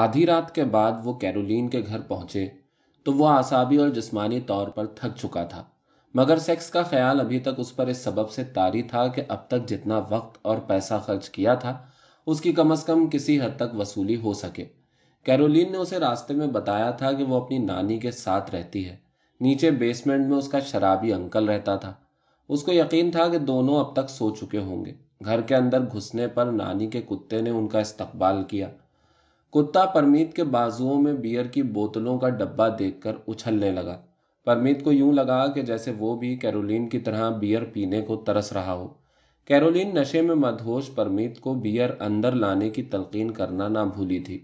आधी रात के बाद वो कैरोलिन के घर पहुंचे तो वो आसाबी और जिसमानी तौर पर थक चुका था मगर सेक्स का ख्याल अभी तक उस पर इस सबब से तारी था कि अब तक जितना वक्त और पैसा खर्च किया था उसकी कम अज कम किसी हद तक वसूली हो सके कैरोलिन ने उसे रास्ते में बताया था कि वो अपनी नानी के साथ रहती है नीचे बेसमेंट में उसका शराबी अंकल रहता था उसको यकीन था कि दोनों अब तक सो चुके होंगे घर के अंदर घुसने पर नानी के कुत्ते ने उनका इस्तकबाल किया कुत्ता परमीत के बाजुओं में बियर की बोतलों का डब्बा देखकर उछलने लगा परमीत को यूं लगा कि जैसे वो भी कैरोलिन की तरह बियर पीने को तरस रहा हो कैरोलिन नशे में मदहोश परमीत को बियर अंदर लाने की तलकीन करना ना भूली थी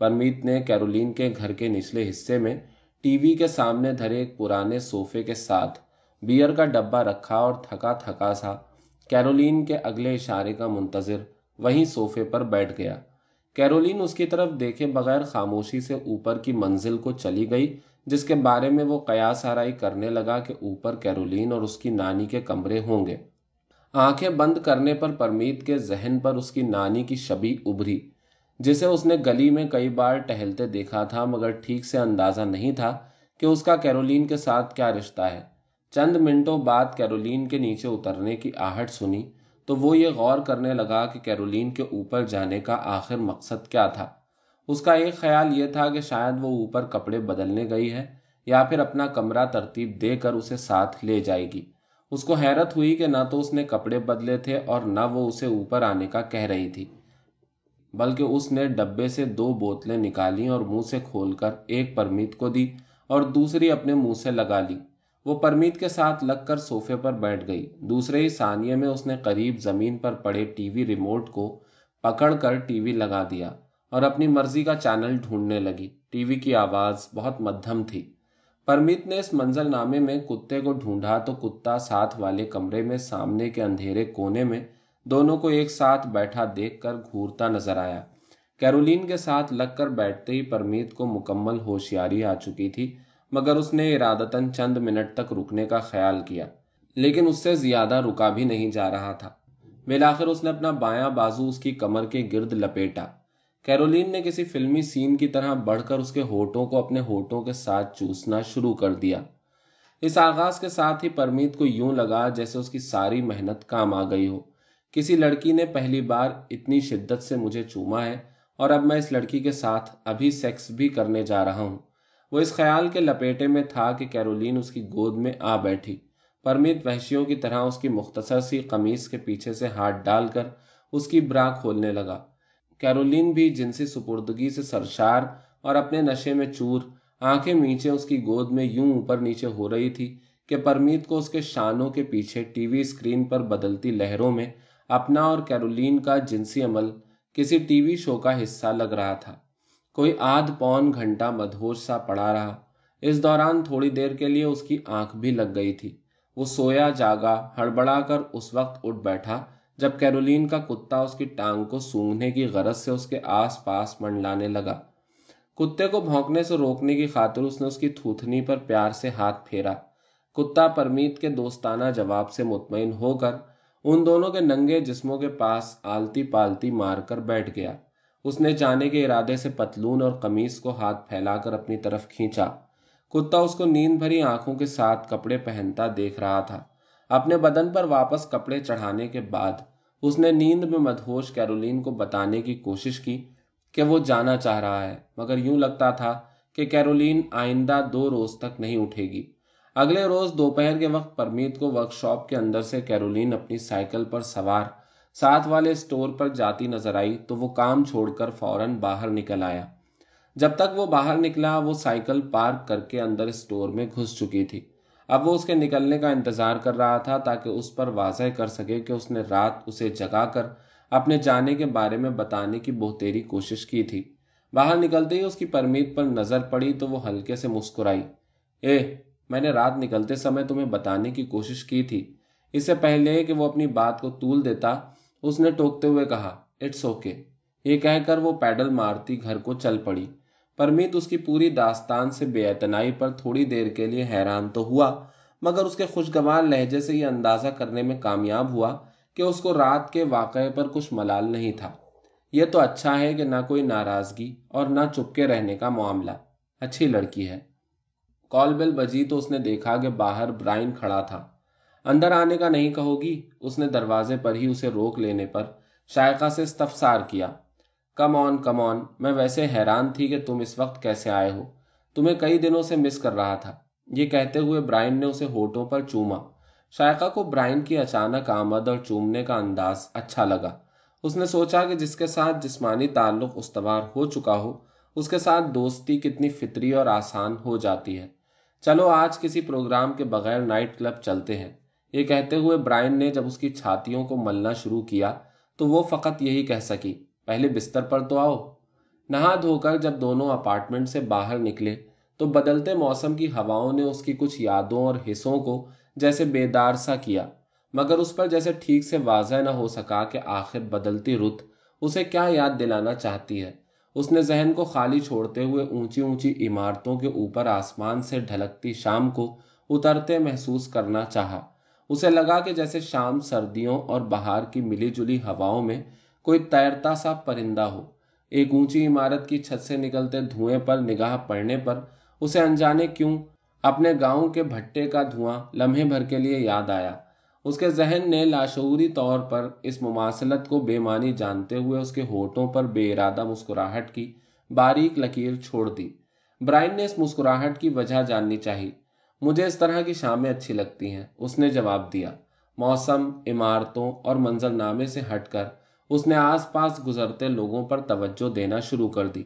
परमीत ने कैरोलिन के घर के निचले हिस्से में टीवी के सामने धरे एक पुराने सोफे के साथ बियर का डब्बा रखा और थका थका सा कैरोलिन के अगले इशारे का मुंतजर वहीं सोफे पर बैठ गया कैरोलिन उसकी तरफ देखे बगैर खामोशी से ऊपर की मंजिल को चली गई जिसके बारे में वो कयास आरई करने लगा कि ऊपर कैरोलिन और उसकी नानी के कमरे होंगे आंखें बंद करने पर परमीत के जहन पर उसकी नानी की छबी उभरी जिसे उसने गली में कई बार टहलते देखा था मगर ठीक से अंदाज़ा नहीं था कि उसका कैरोलिन के साथ क्या रिश्ता है चंद मिनटों बाद कैरोलिन के नीचे उतरने की आहट सुनी तो वो ये गौर करने लगा कि कैरोलिन के ऊपर जाने का आखिर मकसद क्या था उसका एक ख्याल ये था कि शायद वो ऊपर कपड़े बदलने गई है या फिर अपना कमरा तरतीब देकर उसे साथ ले जाएगी उसको हैरत हुई कि ना तो उसने कपड़े बदले थे और ना वो उसे ऊपर आने का कह रही थी बल्कि उसने डब्बे से दो बोतलें निकाली और मुंह से खोलकर एक परमित को दी और दूसरी अपने मुंह से लगा ली वो परमीत के साथ लगकर सोफे पर बैठ गई दूसरे ही सानिया में उसने करीब जमीन पर पड़े टीवी रिमोट को पकड़कर टीवी लगा दिया और अपनी मर्जी का चैनल ढूंढने लगी टीवी की आवाज़ बहुत मध्यम थी परमीत ने इस मंजरनामे में कुत्ते को ढूंढा तो कुत्ता साथ वाले कमरे में सामने के अंधेरे कोने में दोनों को एक साथ बैठा देखकर घूरता नजर आया कैरोलिन के साथ लगकर बैठते ही परमीत को मुकम्मल होशियारी आ चुकी थी मगर उसने इरादतन चंद मिनट तक रुकने का ख्याल किया लेकिन उससे ज्यादा रुका भी नहीं जा रहा था बिलाखिर उसने अपना बायां बाजू उसकी कमर के गिर्द लपेटा कैरोलिन ने किसी फिल्मी सीन की तरह बढ़कर उसके होठों को अपने होठों के साथ चूसना शुरू कर दिया इस आगाज के साथ ही परमीत को यूं लगा जैसे उसकी सारी मेहनत काम आ गई हो किसी लड़की ने पहली बार इतनी शिद्दत से मुझे चूमा है और अब मैं इस लड़की के साथ अभी सेक्स भी करने जा रहा हूं वो इस ख्याल के लपेटे में था कि कैरोलिन उसकी गोद में आ बैठी परमित वहशियों की तरह उसकी मुख्तसर सी कमीज के पीछे से हाथ डालकर उसकी ब्रा खोलने लगा कैरोलिन भी जिनसी सुपुर्दगी से सरशार और अपने नशे में चूर आंखें नीचे उसकी गोद में यूं ऊपर नीचे हो रही थी कि परमीत को उसके शानों के पीछे टीवी स्क्रीन पर बदलती लहरों में अपना और कैरोलिन का जिनसी अमल किसी टीवी शो का हिस्सा लग रहा था कोई आध पौन घंटा मधोर सा पड़ा रहा इस दौरान थोड़ी देर के लिए उसकी आंख भी लग गई थी वो सोया जागा हड़बड़ाकर उस वक्त उठ बैठा जब कैरोलिन का कुत्ता उसकी टांग को सूंघने की गरज से उसके आस पास मंडलाने लगा कुत्ते को भौंकने से रोकने की खातिर उसने उसकी थूथनी पर प्यार से हाथ फेरा कुत्ता परमीत के दोस्ताना जवाब से मुतमिन होकर उन दोनों के नंगे जिस्मों के पास आलती पालती मारकर बैठ गया उसने जाने के इरादे से पतलून और कमीज को हाथ फैलाकर अपनी तरफ खींचा कुत्ता उसको नींद भरी आंखों के साथ कपड़े पहनता देख रहा था अपने बदन पर वापस कपड़े चढ़ाने के बाद उसने नींद में मदहोश कैरोलिन को बताने की कोशिश की कि वो जाना चाह रहा है मगर यूं लगता था कि कैरोलिन आइंदा दो रोज तक नहीं उठेगी अगले रोज दोपहर के वक्त परमीत को वर्कशॉप के अंदर से कैरोलिन अपनी साइकिल पर सवार साथ वाले स्टोर पर जाती नजर आई तो वो काम छोड़कर फौरन बाहर निकल आया जब तक वो बाहर निकला वो साइकिल पार्क करके अंदर स्टोर में घुस चुकी थी अब वो उसके निकलने का इंतज़ार कर रहा था ताकि उस पर वाजह कर सके कि उसने रात उसे जगाकर अपने जाने के बारे में बताने की बहुतेरी कोशिश की थी बाहर निकलते ही उसकी परमीत पर नज़र पड़ी तो वो हल्के से मुस्कुराई ए मैंने रात निकलते समय तुम्हें बताने की कोशिश की थी इससे पहले कि वो अपनी बात को तूल देता उसने टोकते हुए कहा इट्स ओके ये कहकर वो पैडल मारती घर को चल पड़ी परमीत उसकी पूरी दास्तान से बेअतनाई पर थोड़ी देर के लिए हैरान तो हुआ मगर उसके खुशगवार लहजे से यह अंदाज़ा करने में कामयाब हुआ कि उसको रात के वाकये पर कुछ मलाल नहीं था यह तो अच्छा है कि ना कोई नाराज़गी और ना चुपके रहने का मामला अच्छी लड़की है कॉल बेल बजी तो उसने देखा कि बाहर ब्राइन खड़ा था अंदर आने का नहीं कहोगी उसने दरवाजे पर ही उसे रोक लेने पर शायका से इस्तफसार किया कम ऑन कम ऑन मैं वैसे हैरान थी कि तुम इस वक्त कैसे आए हो तुम्हें कई दिनों से मिस कर रहा था ये कहते हुए ब्रायन ने उसे होठों पर चूमा शायका को ब्राइन की अचानक आमद और चूमने का अंदाज अच्छा लगा उसने सोचा कि जिसके साथ जिसमानी ताल्लुक उसवार हो चुका हो उसके साथ दोस्ती कितनी फितरी और आसान हो जाती है चलो आज किसी प्रोग्राम के बगैर नाइट क्लब चलते हैं ये कहते हुए ब्रायन ने जब उसकी छातियों को मलना शुरू किया तो वो फकत यही कह सकी पहले बिस्तर पर तो आओ नहा धोकर जब दोनों अपार्टमेंट से बाहर निकले तो बदलते मौसम की हवाओं ने उसकी कुछ यादों और हिस्सों को जैसे बेदार सा किया मगर उस पर जैसे ठीक से वाजह न हो सका कि आखिर बदलती रुत उसे क्या याद दिलाना चाहती है उसने जहन को खाली छोड़ते हुए ऊंची ऊंची इमारतों के ऊपर आसमान से ढलकती शाम को उतरते महसूस करना चाहा उसे लगा कि जैसे शाम सर्दियों और बाहर की मिली जुली हवाओं में कोई तैरता सा परिंदा हो एक ऊंची इमारत की छत से निकलते धुएं पर निगाह पड़ने पर उसे अनजाने क्यों अपने गांव के भट्टे का धुआं लम्हे भर के लिए याद आया उसके जहन ने लाशूरी तौर पर इस मुमासलत को बेमानी जानते हुए उसके होठों पर बेइरादा मुस्कुराहट की बारीक लकीर छोड़ दी ब्राइन ने इस मुस्कुराहट की वजह जाननी चाहिए मुझे इस तरह की शामें अच्छी लगती हैं उसने जवाब दिया मौसम इमारतों और मंजरनामे से हटकर उसने आसपास गुजरते लोगों पर तवज्जो देना शुरू कर दी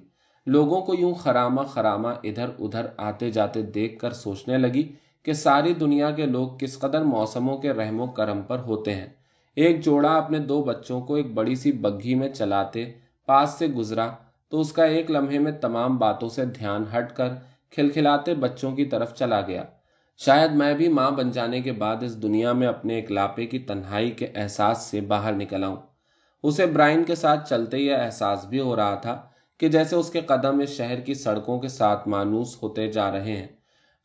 लोगों को यूं खरामा खरामा इधर उधर आते जाते देख कर सोचने लगी कि सारी दुनिया के लोग किस कदर मौसमों के रहमो करम पर होते हैं एक जोड़ा अपने दो बच्चों को एक बड़ी सी बग्घी में चलाते पास से गुजरा तो उसका एक लम्हे में तमाम बातों से ध्यान हटकर खिलखिलाते बच्चों की तरफ चला गया शायद मैं भी माँ बन जाने के बाद इस दुनिया में अपने इकलापे की तन्हाई के एहसास से बाहर निकल आऊँ उसे ब्राइन के साथ चलते यह एहसास भी हो रहा था कि जैसे उसके कदम इस शहर की सड़कों के साथ मानूस होते जा रहे हैं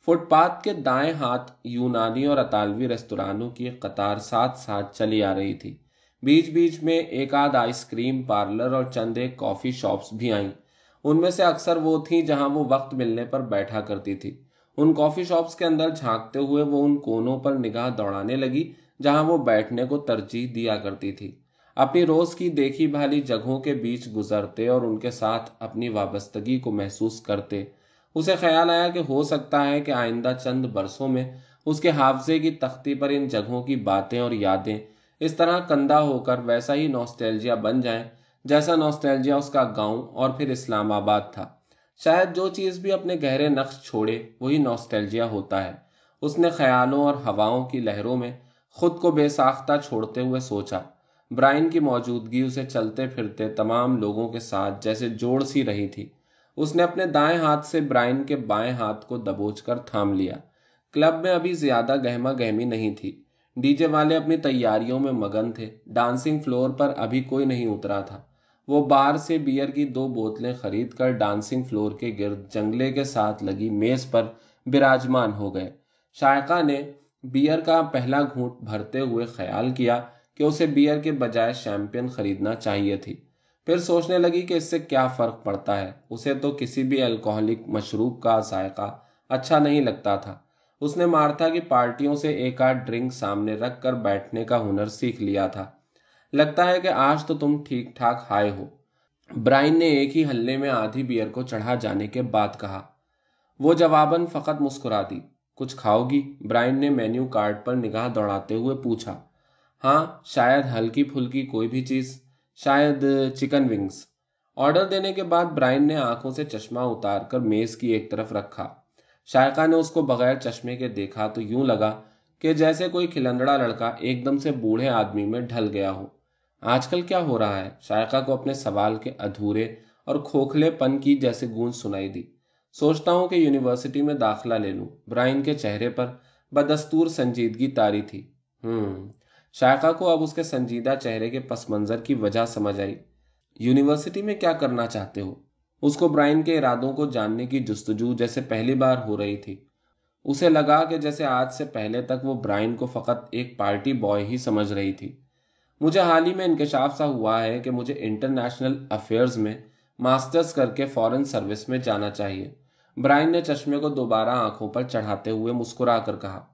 फुटपाथ के दाएं हाथ यूनानी और अतालवी रेस्तरानों की कतार साथ साथ चली आ रही थी बीच बीच में एक आध आइसक्रीम पार्लर और चंद एक कॉफ़ी शॉप्स भी आईं उनमें से अक्सर वो थीं जहां वो वक्त मिलने पर बैठा करती थी उन कॉफ़ी शॉप्स के अंदर झांकते हुए वो उन कोनों पर निगाह दौड़ाने लगी जहां वो बैठने को तरजीह दिया करती थी अपनी रोज़ की देखी भाली जगहों के बीच गुजरते और उनके साथ अपनी वाबस्तगी को महसूस करते उसे ख्याल आया कि हो सकता है कि आइंदा चंद बरसों में उसके हाफजे की तख्ती पर इन जगहों की बातें और यादें इस तरह कंधा होकर वैसा ही नॉस्टैल्जिया बन जाए जैसा नॉस्टैल्जिया उसका गांव और फिर इस्लामाबाद था शायद जो चीज़ भी अपने गहरे नक्श छोड़े वही नॉस्टैल्जिया होता है उसने ख्यालों और हवाओं की लहरों में खुद को बेसाख्ता छोड़ते हुए सोचा ब्राइन की मौजूदगी उसे चलते फिरते तमाम लोगों के साथ जैसे जोड़ सी रही थी उसने अपने दाएं हाथ से ब्राइन के बाएं हाथ को दबोचकर थाम लिया क्लब में अभी ज्यादा गहमा गहमी नहीं थी डीजे वाले अपनी तैयारियों में मगन थे डांसिंग फ्लोर पर अभी कोई नहीं उतरा था वो बार से बियर की दो बोतलें खरीद कर डांसिंग फ्लोर के गिर जंगले के साथ लगी मेज पर विराजमान हो गए शायका ने बियर का पहला घूट भरते हुए ख्याल किया कि उसे बियर के बजाय शैम्पियन खरीदना चाहिए थी फिर सोचने लगी कि इससे क्या फ़र्क पड़ता है उसे तो किसी भी अल्कोहलिक मशरूब का जायका अच्छा नहीं लगता था उसने मार्था की पार्टियों से एक आध ड्रिंक सामने रख कर बैठने का हुनर सीख लिया था लगता है कि आज तो तुम ठीक ठाक हाय हो ब्राइन ने एक ही हल्ले में आधी बियर को चढ़ा जाने के बाद कहा वो जवाबन फकत मुस्कुरा दी कुछ खाओगी ब्राइन ने मेन्यू कार्ड पर निगाह दौड़ाते हुए पूछा हाँ शायद हल्की फुल्की कोई भी चीज़ शायद चिकन विंग्स ऑर्डर देने के बाद ब्राइन ने आंखों से चश्मा उतार कर मेज़ की एक तरफ रखा शायका ने उसको बगैर चश्मे के देखा तो यूं लगा कि जैसे कोई खिलंदड़ा लड़का एकदम से बूढ़े आदमी में ढल गया हो आजकल क्या हो रहा है शायका को अपने सवाल के अधूरे और खोखले पन की जैसे गूंज सुनाई दी सोचता हूँ कि यूनिवर्सिटी में दाखिला ले लूँ ब्राइन के चेहरे पर बदस्तूर संजीदगी तारी थी हम्म शायका को अब उसके संजीदा चेहरे के पस मंज़र की वजह समझ आई यूनिवर्सिटी में क्या करना चाहते हो उसको ब्राइन के इरादों को जानने की जस्तजू जैसे पहली बार हो रही थी उसे लगा कि जैसे आज से पहले तक वो ब्राइन को फकत एक पार्टी बॉय ही समझ रही थी मुझे हाल ही में इंकशाफ सा हुआ है कि मुझे इंटरनेशनल अफेयर्स में मास्टर्स करके फॉरेन सर्विस में जाना चाहिए ब्राइन ने चश्मे को दोबारा आंखों पर चढ़ाते हुए मुस्कुरा कर कहा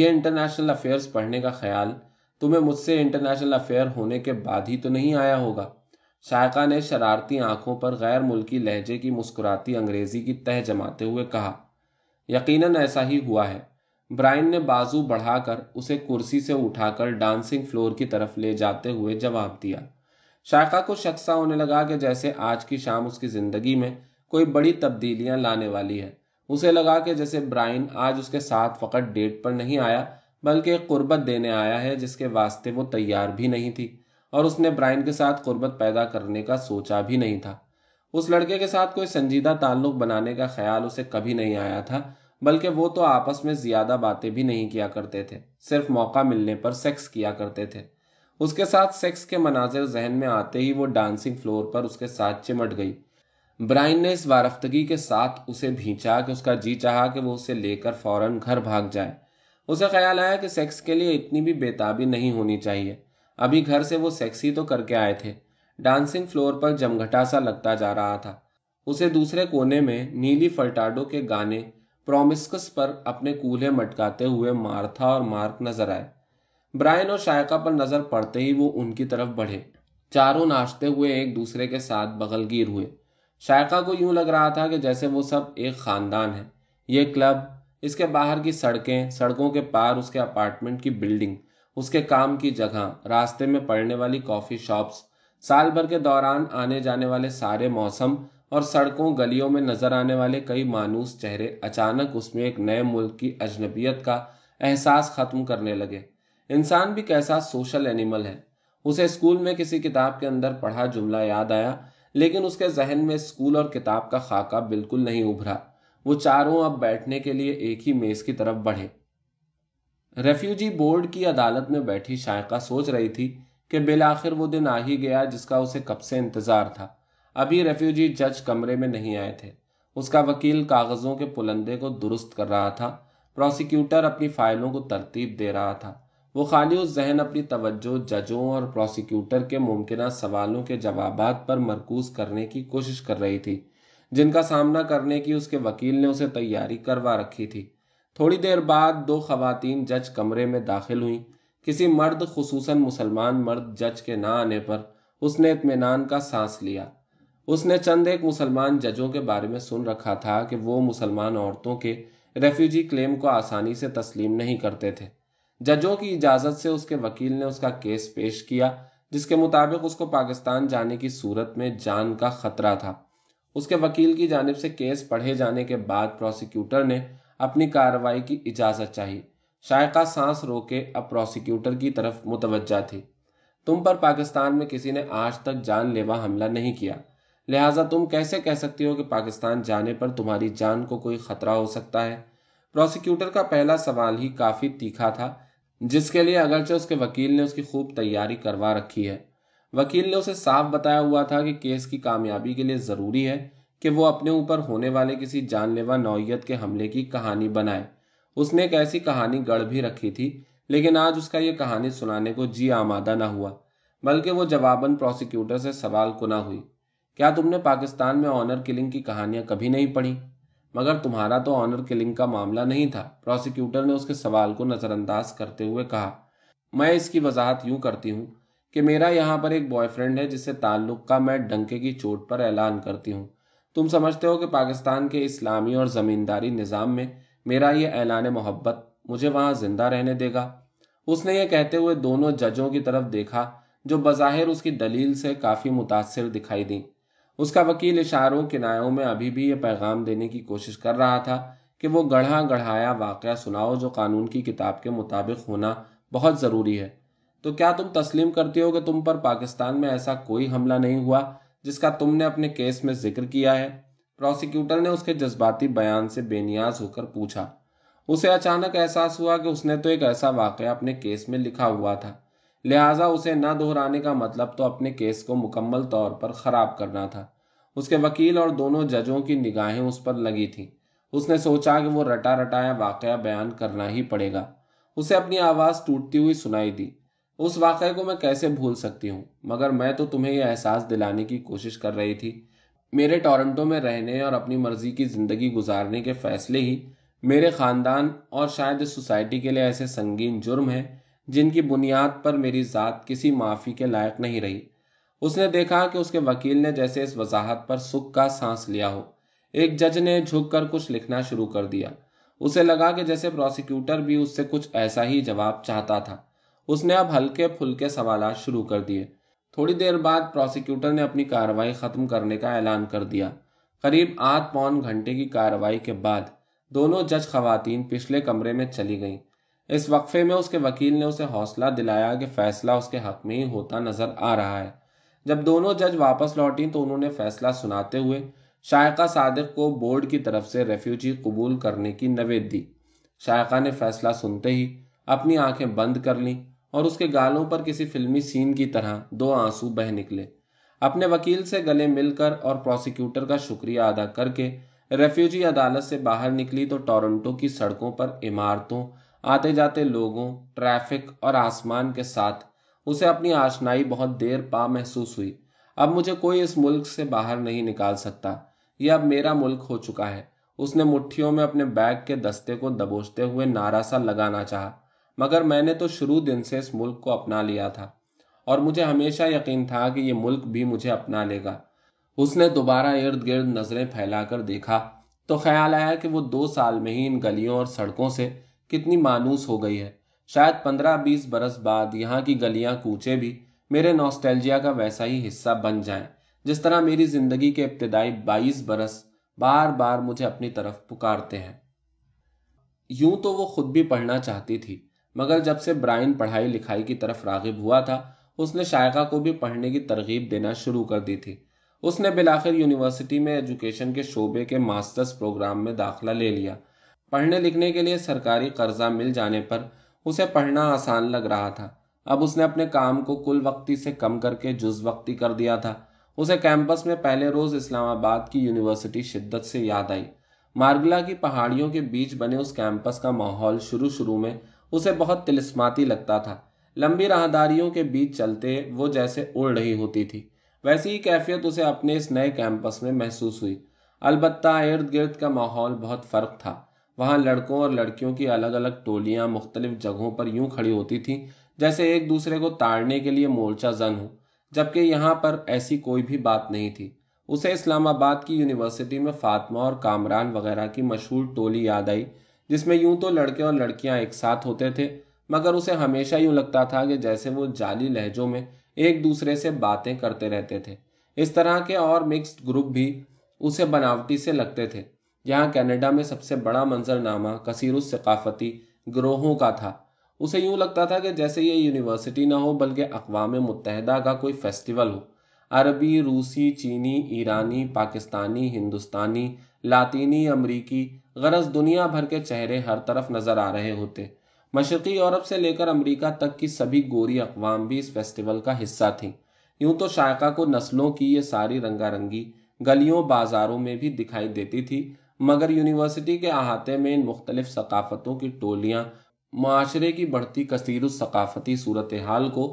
यह इंटरनेशनल अफेयर्स पढ़ने का ख्याल तुम्हें मुझसे इंटरनेशनल अफेयर होने के बाद ही तो नहीं आया होगा शायका ने शरारती आंखों पर गैर मुल्की लहजे की मुस्कुराती अंग्रेजी की तह जमाते हुए कहा यकीनन ऐसा ही हुआ है ब्रायन ने बाजू बढ़ाकर उसे कुर्सी से उठाकर डांसिंग फ्लोर की तरफ ले जाते हुए जवाब दिया शाखा को शख्सा होने लगा कि जैसे आज की शाम उसकी ज़िंदगी में कोई बड़ी तब्दीलियां लाने वाली है उसे लगा कि जैसे ब्राइन आज उसके साथ फ़कत डेट पर नहीं आया बल्कि एक कुर्बत देने आया है जिसके वास्ते वो तैयार भी नहीं थी और उसने ब्राइन के साथ कुर्बत पैदा करने का सोचा भी नहीं था उस लड़के के साथ कोई संजीदा ताल्लुक बनाने का ख्याल उसे कभी नहीं आया था बल्कि वो तो आपस में ज़्यादा बातें भी नहीं किया करते थे सिर्फ मौका मिलने पर सेक्स किया करते थे उसके साथ सेक्स के मनाजिर जहन में आते ही वो डांसिंग फ्लोर पर उसके साथ चिमट गई ब्राइन ने इस वारफ्तगी के साथ उसे भींचा कि उसका जी चाहा कि वो उसे लेकर फौरन घर भाग जाए उसे ख्याल आया कि सेक्स के लिए इतनी भी बेताबी नहीं होनी चाहिए अभी घर से वो सेक्स ही तो करके आए थे डांसिंग फ्लोर पर जमघटा सा लगता जा रहा था उसे दूसरे कोने में नीली फर्टाडो के गाने प्रोमिस्कस पर अपने कूल्हे मटकाते हुए मार्था और मार्क नजर आए ब्रायन और शायका पर नजर पड़ते ही वो उनकी तरफ बढ़े चारों नाचते हुए एक दूसरे के साथ बगलगीर हुए शायका को यूं लग रहा था कि जैसे वो सब एक खानदान है ये क्लब इसके बाहर की सड़कें सड़कों के पार उसके अपार्टमेंट की बिल्डिंग उसके काम की जगह रास्ते में पड़ने वाली कॉफ़ी शॉप्स साल भर के दौरान आने जाने वाले सारे मौसम और सड़कों गलियों में नजर आने वाले कई मानूस चेहरे अचानक उसमें एक नए मुल्क की अजनबियत का एहसास खत्म करने लगे इंसान भी कैसा सोशल एनिमल है उसे स्कूल में किसी किताब के अंदर पढ़ा जुमला याद आया लेकिन उसके जहन में स्कूल और किताब का खाका बिल्कुल नहीं उभरा वो चारों अब बैठने के लिए एक ही मेज की तरफ बढ़े रेफ्यूजी बोर्ड की अदालत में बैठी शायका सोच रही थी कि बिलाखिर वो दिन आ ही गया जिसका उसे कब से इंतजार था अभी रेफ्यूजी जज कमरे में नहीं आए थे उसका वकील कागज़ों के पुलंदे को दुरुस्त कर रहा था प्रोसिक्यूटर अपनी फाइलों को तरतीब दे रहा था वो खाली उस जहन अपनी तवज्जो जजों और प्रोसिक्यूटर के मुमकिन सवालों के जवाब पर मरकूज करने की कोशिश कर रही थी जिनका सामना करने की उसके वकील ने उसे तैयारी करवा रखी थी थोड़ी देर बाद दो खातन जज कमरे में दाखिल हुई किसी मर्द खसूस मुसलमान मर्द जज के ना आने पर उसने इतमान का सांस लिया उसने चंद एक मुसलमान जजों के बारे में सुन रखा था कि वो मुसलमान औरतों के रेफ्यूजी क्लेम को आसानी से तस्लीम नहीं करते थे जजों की इजाज़त से उसके वकील ने उसका केस पेश किया जिसके मुताबिक उसको पाकिस्तान जाने की सूरत में जान का खतरा था उसके वकील की जानब से केस पढ़े जाने के बाद प्रोसिक्यूटर ने अपनी कार्रवाई की इजाज़त चाहिए शायका सांस रोके अब प्रोसिक्यूटर की तरफ मुतवजा थी तुम पर पाकिस्तान में किसी ने आज तक जानलेवा हमला नहीं किया लिहाजा तुम कैसे कह सकती हो कि पाकिस्तान जाने पर तुम्हारी जान को कोई खतरा हो सकता है प्रोसिक्यूटर का पहला सवाल ही काफी तीखा था जिसके लिए अगरचे उसके वकील ने उसकी खूब तैयारी करवा रखी है वकील ने उसे साफ बताया हुआ था कि केस की कामयाबी के लिए ज़रूरी है कि वो अपने ऊपर होने वाले किसी जानलेवा नौीयत के हमले की कहानी बनाए उसने एक ऐसी कहानी गढ़ भी रखी थी लेकिन आज उसका ये कहानी सुनाने को जी आमादा ना हुआ बल्कि वो जवाबन प्रोसिक्यूटर से सवाल कुना हुई क्या तुमने पाकिस्तान में ऑनर किलिंग की कहानियां कभी नहीं पढ़ी मगर तुम्हारा तो ऑनर किलिंग का मामला नहीं था प्रोसिक्यूटर ने उसके सवाल को नज़रअंदाज करते हुए कहा मैं इसकी वजाहत यूं करती हूँ कि मेरा यहाँ पर एक बॉयफ्रेंड है जिससे ताल्लुक का मैं डंके की चोट पर ऐलान करती हूँ तुम समझते हो कि पाकिस्तान के इस्लामी और ज़मींदारी निज़ाम में मेरा यह ऐलान मोहब्बत मुझे वहां ज़िंदा रहने देगा उसने ये कहते हुए दोनों जजों की तरफ देखा जो बज़ाहिर उसकी दलील से काफ़ी मुतासर दिखाई दी उसका वकील इशारों किनायों में अभी भी ये पैगाम देने की कोशिश कर रहा था कि वो गढ़ा गढ़ाया वाक़ सुनाओ जो कानून की किताब के मुताबिक होना बहुत ज़रूरी है तो क्या तुम तस्लीम करती हो कि तुम पर पाकिस्तान में ऐसा कोई हमला नहीं हुआ जिसका तुमने अपने केस में जिक्र किया है प्रोसिक्यूटर ने उसके जज्बाती बयान से बेनियाज होकर पूछा उसे अचानक एहसास हुआ कि उसने तो एक ऐसा वाक़ अपने केस में लिखा हुआ था लिहाजा उसे न दोहराने का मतलब तो अपने केस को मुकम्मल तौर पर ख़राब करना था उसके वकील और दोनों जजों की निगाहें उस पर लगी थीं उसने सोचा कि वो रटा रटाया वाक़ बयान करना ही पड़ेगा उसे अपनी आवाज़ टूटती हुई सुनाई दी उस वाक़े को मैं कैसे भूल सकती हूँ मगर मैं तो तुम्हें यह एहसास दिलाने की कोशिश कर रही थी मेरे टोरंटो में रहने और अपनी मर्जी की ज़िंदगी गुजारने के फैसले ही मेरे ख़ानदान और शायद सोसाइटी के लिए ऐसे संगीन जुर्म हैं जिनकी बुनियाद पर मेरी ज़ात किसी माफ़ी के लायक नहीं रही उसने देखा कि उसके वकील ने जैसे इस वजाहत पर सुख का सांस लिया हो एक जज ने झुककर कुछ लिखना शुरू कर दिया उसे लगा कि जैसे प्रोसिक्यूटर भी उससे कुछ ऐसा ही जवाब चाहता था उसने अब हल्के फुल्के सवाल शुरू कर दिए थोड़ी देर बाद प्रोसिक्यूटर ने अपनी कार्रवाई ख़त्म करने का ऐलान कर दिया करीब आध पौन घंटे की कार्रवाई के बाद दोनों जज खवतान पिछले कमरे में चली गईं इस वक्फे में उसके वकील ने उसे हौसला दिलाया कि फैसला उसके हक में ही होता नजर आ रहा है जब दोनों जज वापस लौटी तो उन्होंने फैसला सुनाते हुए शायका सादिक को बोर्ड की तरफ से रेफ्यूजी कबूल करने की नवेद दी शायका ने फैसला सुनते ही अपनी आंखें बंद कर ली और उसके गालों पर किसी फिल्मी सीन की तरह दो आंसू बह निकले अपने वकील से गले मिलकर और प्रोसिक्यूटर का शुक्रिया अदा करके रेफ्यूजी अदालत से बाहर निकली तो टोरंटो की सड़कों पर इमारतों आते जाते लोगों ट्रैफिक और आसमान के साथ उसे अपनी आशनाई बहुत देर पा महसूस हुई अब मुझे कोई इस मुल्क से बाहर नहीं निकाल सकता यह अब मेरा मुल्क हो चुका है उसने मुट्ठियों में अपने बैग के दस्ते को दबोचते हुए नारा सा लगाना चाह मगर मैंने तो शुरू दिन से इस मुल्क को अपना लिया था और मुझे हमेशा यकीन था कि यह मुल्क भी मुझे अपना लेगा उसने दोबारा इर्द गिर्द नजरें फैलाकर देखा तो ख्याल आया कि वो दो साल में ही इन गलियों और सड़कों से कितनी मानूस हो गई है शायद पंद्रह बीस बरस बाद यहाँ की गलियाँ कूचे भी मेरे नॉस्टैल्जिया का वैसा ही हिस्सा बन जाए जिस तरह मेरी जिंदगी के इब्तदाई बाईस बरस बार बार मुझे अपनी तरफ पुकारते हैं यूं तो वो खुद भी पढ़ना चाहती थी मगर जब से ब्राइन पढ़ाई लिखाई की तरफ रागिब हुआ था उसने शायका को भी पढ़ने की तरगीब देना शुरू कर दी थी उसने बिलाखिर यूनिवर्सिटी में एजुकेशन के शोबे के मास्टर्स प्रोग्राम में दाखिला ले लिया पढ़ने लिखने के लिए सरकारी कर्जा मिल जाने पर उसे पढ़ना आसान लग रहा था अब उसने अपने काम को कुल वक्ती से कम करके जुज वक्ती कर दिया था उसे कैंपस में पहले रोज इस्लामाबाद की यूनिवर्सिटी शिद्दत से याद आई मार्गला की पहाड़ियों के बीच बने उस कैंपस का माहौल शुरू शुरू में उसे बहुत तिलिस्माती लगता था लंबी राहदारियों के बीच चलते वो जैसे उड़ रही होती थी वैसी ही कैफियत उसे अपने इस नए कैंपस में महसूस हुई अलबत्ता इर्द गिर्द का माहौल बहुत फ़र्क था वहाँ लड़कों और लड़कियों की अलग अलग टोलियाँ मुख्तलिफ जगहों पर यूं खड़ी होती थीं जैसे एक दूसरे को ताड़ने के लिए मोर्चा जन हो जबकि यहाँ पर ऐसी कोई भी बात नहीं थी उसे इस्लामाबाद की यूनिवर्सिटी में फातमा और कामरान वगैरह की मशहूर टोली याद आई जिसमें यूं तो लड़के और लड़कियां एक साथ होते थे मगर उसे हमेशा यूं लगता था कि जैसे वो जाली लहजों में एक दूसरे से बातें करते रहते थे इस तरह के और मिक्स्ड ग्रुप भी उसे बनावटी से लगते थे यहाँ कैनेडा में सबसे बड़ा मंजरनामा कसीरुस सकाफती ग्रोहों का था उसे यूं लगता था कि जैसे ये यूनिवर्सिटी ना हो बल्कि अकवाम मुतहदा का कोई फेस्टिवल हो अरबी रूसी चीनी ईरानी पाकिस्तानी हिंदुस्तानी लातीनी अमरीकी गरज दुनिया भर के चेहरे हर तरफ नज़र आ रहे होते मशरक़ी यूरोप से लेकर अमरीका तक की सभी गोरी अकवाम भी इस फेस्टिवल का हिस्सा थी यूं तो शायका को नस्लों की ये सारी रंगारंगी गलियों बाजारों में भी दिखाई देती थी मगर यूनिवर्सिटी के अहाते में इन मुख्तलिफ सकाफ़तों की टोलियाँ माशरे की बढ़ती कसीर सकाफ़ती सूरत हाल को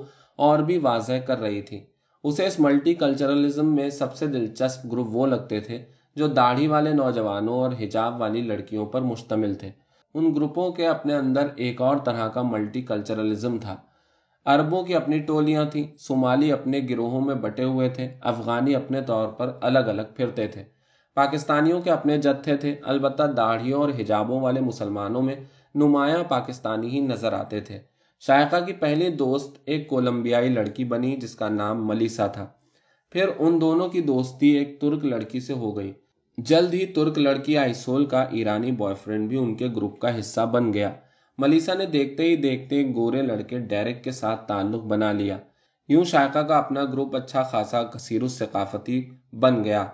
और भी वाजह कर रही थी उसे इस मल्टी कल्चरलिज्म में सबसे दिलचस्प ग्रुप वो लगते थे जो दाढ़ी वाले नौजवानों और हिजाब वाली लड़कियों पर मुश्तमिल थे उन ग्रुपों के अपने अंदर एक और तरह का मल्टी कल्चरलिज्म था अरबों की अपनी टोलियाँ थीं सोमाली अपने गिरोहों में बटे हुए थे अफगानी अपने तौर पर अलग अलग फिरते थे पाकिस्तानियों के अपने जत्थे थे अलबत् दाढ़ियों और हिजाबों वाले मुसलमानों में नुमाया पाकिस्तानी ही नज़र आते थे शायका की पहली दोस्त एक कोलंबियाई लड़की बनी जिसका नाम मलिसा था फिर उन दोनों की दोस्ती एक तुर्क लड़की से हो गई जल्द ही तुर्क लड़की आइसोल का ईरानी बॉयफ्रेंड भी उनके ग्रुप का हिस्सा बन गया मलिसा ने देखते ही देखते गोरे लड़के डेरेक के साथ ताल्लुक बना लिया यूं शायका का अपना ग्रुप अच्छा खासा कसीर सकाफती बन गया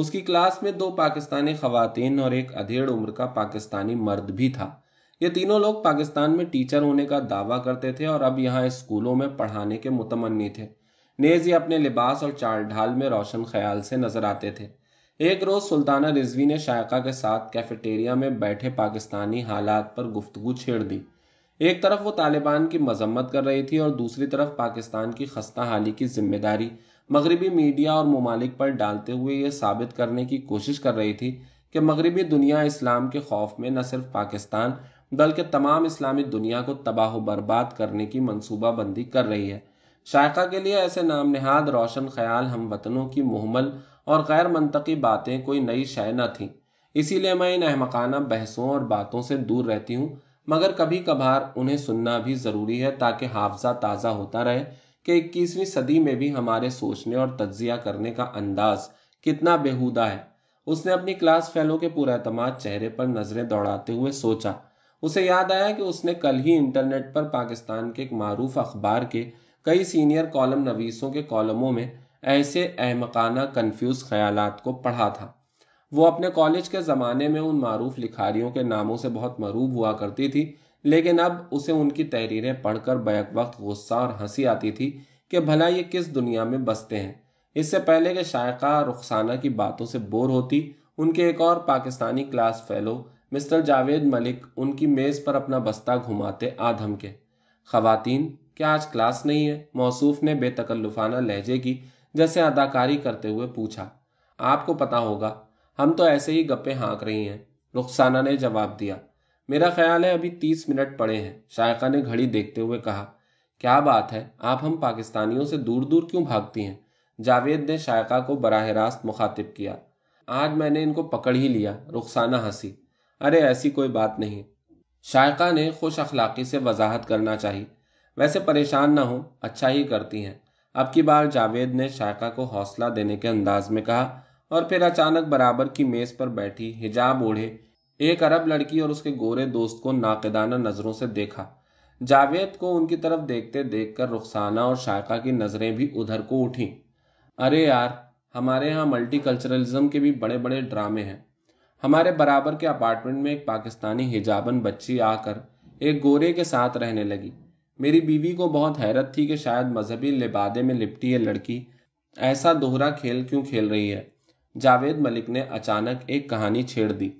उसकी क्लास में दो पाकिस्तानी खातन और एक अधेड़ उम्र का पाकिस्तानी मर्द भी था ये तीनों लोग पाकिस्तान में टीचर होने का दावा करते थे और अब यहाँ स्कूलों में पढ़ाने के मुतमनी थे ये अपने लिबास और चाल ढाल में रोशन ख्याल से नजर आते थे एक रोज़ सुल्ताना रिजवी ने शायका के साथ कैफेटेरिया में बैठे पाकिस्तानी हालात पर गुफ्तगु छेड़ दी एक तरफ वो तालिबान की मजम्मत कर रही थी और दूसरी तरफ पाकिस्तान की खस्ता हाली की जिम्मेदारी मगरबी मीडिया और ममालिक पर डालते हुए ये साबित करने की कोशिश कर रही थी कि मगरबी दुनिया इस्लाम के खौफ में न सिर्फ पाकिस्तान बल्कि तमाम इस्लामी दुनिया को तबाह बर्बाद करने की मनसूबाबंदी कर रही है शायका के लिए ऐसे नाम नहाद रोशन ख्याल हम वतनों की मुहमल और गैर मनतकी बातें कोई नई शय न थी इसीलिए मैं इन अहमकाना बहसों और बातों से दूर रहती हूँ मगर कभी कभार उन्हें सुनना भी ज़रूरी है ताकि हाफजा ताज़ा होता रहे कि इक्कीसवीं सदी में भी हमारे सोचने और तज्जिया करने का अंदाज कितना बेहुदा है उसने अपनी क्लास फेलो के पुरातमाद चेहरे पर नजरें दौड़ाते हुए सोचा उसे याद आया कि उसने कल ही इंटरनेट पर पाकिस्तान के एक मरूफ अखबार के कई सीनियर कॉलम नवीसों के कॉलमों में ऐसे अहमकाना कन्फ्यूज ख्याल को पढ़ा था वो अपने कॉलेज के ज़माने में उन मरूफ लिखारियों के नामों से बहुत मरूब हुआ करती थी लेकिन अब उसे उनकी तहरीरें पढ़कर बैक वक्त गुस्सा और हंसी आती थी कि भला ये किस दुनिया में बसते हैं इससे पहले कि शायका रुखसाना की बातों से बोर होती उनके एक और Pakistani class fellow mister Javed Malik उनकी मेज़ पर अपना बस्ता घुमाते आधम के खातिन क्या आज क्लास नहीं है मौसूफ ने बेतकल्लुफाना लहजे की जैसे अदाकारी करते हुए पूछा आपको पता होगा हम तो ऐसे ही गप्पे हाँक रही हैं रुखसाना ने जवाब दिया मेरा ख्याल है अभी तीस मिनट पड़े हैं शायका ने घड़ी देखते हुए कहा क्या बात है आप हम पाकिस्तानियों से दूर दूर क्यों भागती हैं जावेद ने शायका को बराह रास्त मुखातिब किया आज मैंने इनको पकड़ ही लिया रुखसाना हंसी अरे ऐसी कोई बात नहीं शायका ने खुश अखलाकी से वजाहत करना चाहिए वैसे परेशान ना हो अच्छा ही करती हैं अब की बार जावेद ने शायका को हौसला देने के अंदाज में कहा और फिर अचानक बराबर की मेज़ पर बैठी हिजाब ओढ़े एक अरब लड़की और उसके गोरे दोस्त को नाकदाना नज़रों से देखा जावेद को उनकी तरफ देखते देखकर रुखसाना और शायका की नज़रें भी उधर को उठीं अरे यार हमारे यहाँ मल्टी कल्चरलिज्म के भी बड़े बड़े ड्रामे हैं हमारे बराबर के अपार्टमेंट में एक पाकिस्तानी हिजाबन बच्ची आकर एक गोरे के साथ रहने लगी मेरी बीवी को बहुत हैरत थी कि शायद मजहबी लिबादे में लिपटी ये लड़की ऐसा दोहरा खेल क्यों खेल रही है जावेद मलिक ने अचानक एक कहानी छेड़ दी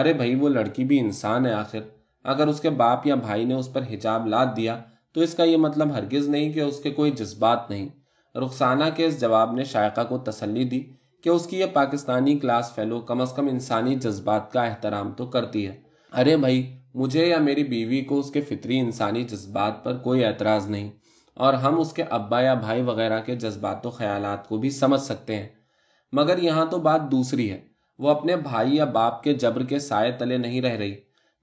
अरे भाई वो लड़की भी इंसान है आखिर अगर उसके बाप या भाई ने उस पर हिजाब लाद दिया तो इसका यह मतलब हरगिज़ नहीं कि उसके कोई जज्बात नहीं रुखसाना के इस जवाब ने शायका को तसल्ली दी कि उसकी ये पाकिस्तानी क्लास फेलो कम अज़ कम इंसानी जज्बात का एहतराम तो करती है अरे भाई मुझे या मेरी बीवी को उसके फितरी इंसानी जज्बात पर कोई एतराज़ नहीं और हम उसके अब्बा या भाई वगैरह के जज्बात ख्याल को भी समझ सकते हैं मगर यहाँ तो बात दूसरी है वो अपने भाई या बाप के जबर के साय तले नहीं रह रही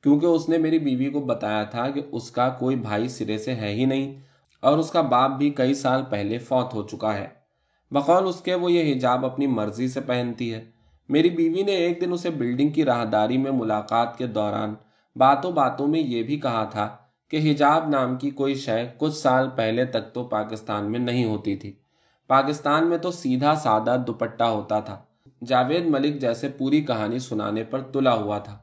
क्योंकि उसने मेरी बीवी को बताया था कि उसका कोई भाई सिरे से है ही नहीं और उसका बाप भी कई साल पहले फौत हो चुका है बखौल उसके वो ये हिजाब अपनी मर्जी से पहनती है मेरी बीवी ने एक दिन उसे बिल्डिंग की राहदारी में मुलाकात के दौरान बातों बातों में ये भी कहा था कि हिजाब नाम की कोई शय कुछ साल पहले तक तो पाकिस्तान में नहीं होती थी पाकिस्तान में तो सीधा सादा दुपट्टा होता था जावेद मलिक जैसे पूरी कहानी सुनाने पर तुला हुआ था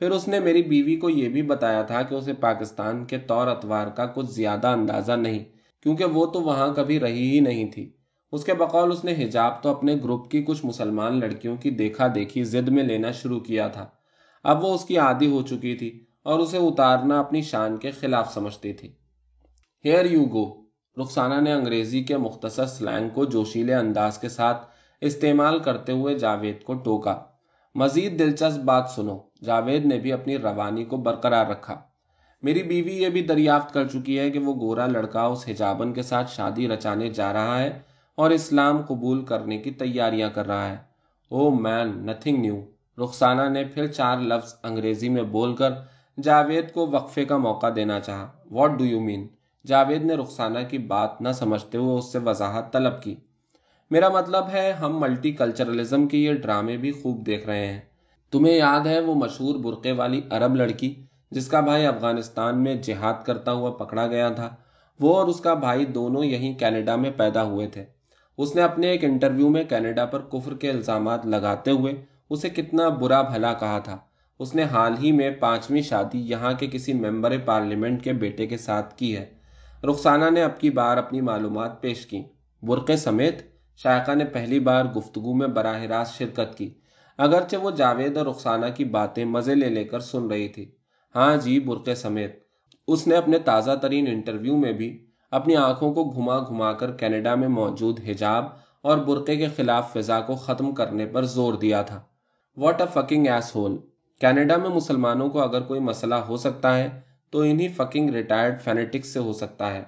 फिर उसने मेरी बीवी को यह भी बताया था कि उसे पाकिस्तान के तौर अतवार का कुछ ज़्यादा अंदाज़ा नहीं क्योंकि वो तो वहाँ कभी रही ही नहीं थी उसके बकौल उसने हिजाब तो अपने ग्रुप की कुछ मुसलमान लड़कियों की देखा देखी जिद में लेना शुरू किया था अब वो उसकी आदि हो चुकी थी और उसे उतारना अपनी शान के खिलाफ समझती थी हेयर यू गो रुखसाना ने अंग्रेज़ी के मुख्तसर स्लैंग को जोशीले अंदाज के साथ इस्तेमाल करते हुए जावेद को टोका मजीद दिलचस्प बात सुनो जावेद ने भी अपनी रवानी को बरकरार रखा मेरी बीवी ये भी दरियाफ्त कर चुकी है कि वो गोरा लड़का उस हिजाबन के साथ शादी रचाने जा रहा है और इस्लाम कबूल करने की तैयारियां कर रहा है oh man nothing new Rukhsana ने फिर चार लफ्ज अंग्रेजी में बोलकर जावेद को वक्फे का मौका देना चाहा what do you mean Javed ने रुखसाना की बात न समझते हुए उससे वजाहत तलब की मेरा मतलब है हम मल्टी कल्चरलिज्म के ये ड्रामे भी खूब देख रहे हैं तुम्हें याद है वो मशहूर बुरके वाली अरब लड़की जिसका भाई अफगानिस्तान में जिहाद करता हुआ पकड़ा गया था वो और उसका भाई दोनों यहीं कनाडा में पैदा हुए थे उसने अपने एक इंटरव्यू में कनाडा पर कुफर के इल्ज़ाम लगाते हुए उसे कितना बुरा भला कहा था उसने हाल ही में पांचवी शादी यहाँ के किसी मेंबर पार्लियामेंट के बेटे के साथ की है रुखसाना ने अब की बार अपनी मालूम पेश की बुरके समेत शायका ने पहली बार गुफ्तु में बरह रास्त शिरकत की अगरचे वो जावेद और रुखसाना की बातें मज़े ले लेकर सुन रही थी हाँ जी बुरके समेत उसने अपने ताज़ा तरीन इंटरव्यू में भी अपनी आंखों को घुमा घुमा कर कैनेडा में मौजूद हिजाब और बुरके के खिलाफ फिजा को ख़त्म करने पर जोर दिया था what a fucking asshole Canada में मुसलमानों को अगर कोई मसला हो सकता है तो इन्हीं फकिंग रिटायर्ड फेनेटिक्स से हो सकता है